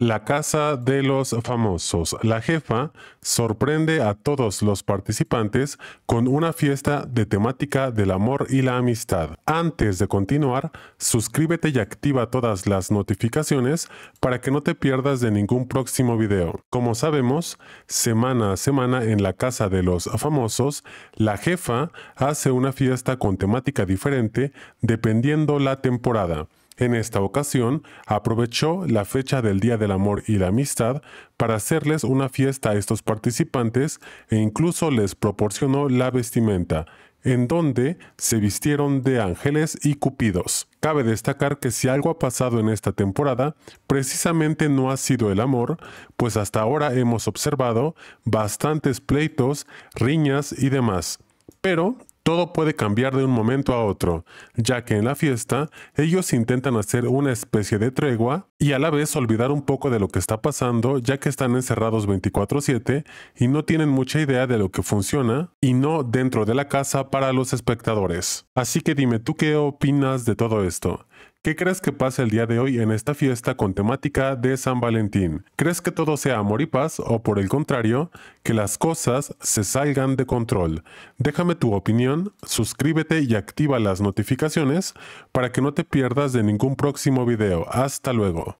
La casa de los famosos. La jefa sorprende a todos los participantes con una fiesta de temática del amor y la amistad. Antes de continuar, suscríbete y activa todas las notificaciones para que no te pierdas de ningún próximo video. Como sabemos, semana a semana en la casa de los famosos, la jefa hace una fiesta con temática diferente dependiendo la temporada. En esta ocasión, aprovechó la fecha del Día del Amor y la Amistad para hacerles una fiesta a estos participantes e incluso les proporcionó la vestimenta, en donde se vistieron de ángeles y cupidos. Cabe destacar que si algo ha pasado en esta temporada, precisamente no ha sido el amor, pues hasta ahora hemos observado bastantes pleitos, riñas y demás. Pero todo puede cambiar de un momento a otro, ya que en la fiesta ellos intentan hacer una especie de tregua y a la vez olvidar un poco de lo que está pasando, ya que están encerrados 24/7 y no tienen mucha idea de lo que funciona y no dentro de la casa para los espectadores. Así que dime tú qué opinas de todo esto. ¿Qué crees que pasa el día de hoy en esta fiesta con temática de San Valentín? ¿Crees que todo sea amor y paz o por el contrario, que las cosas se salgan de control? Déjame tu opinión, suscríbete y activa las notificaciones para que no te pierdas de ningún próximo video. Hasta luego.